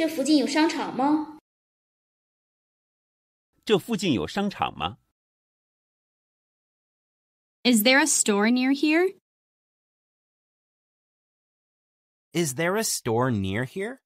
这附近有商场吗？这附近有商场吗？Is there a store near here? Is there a store near here?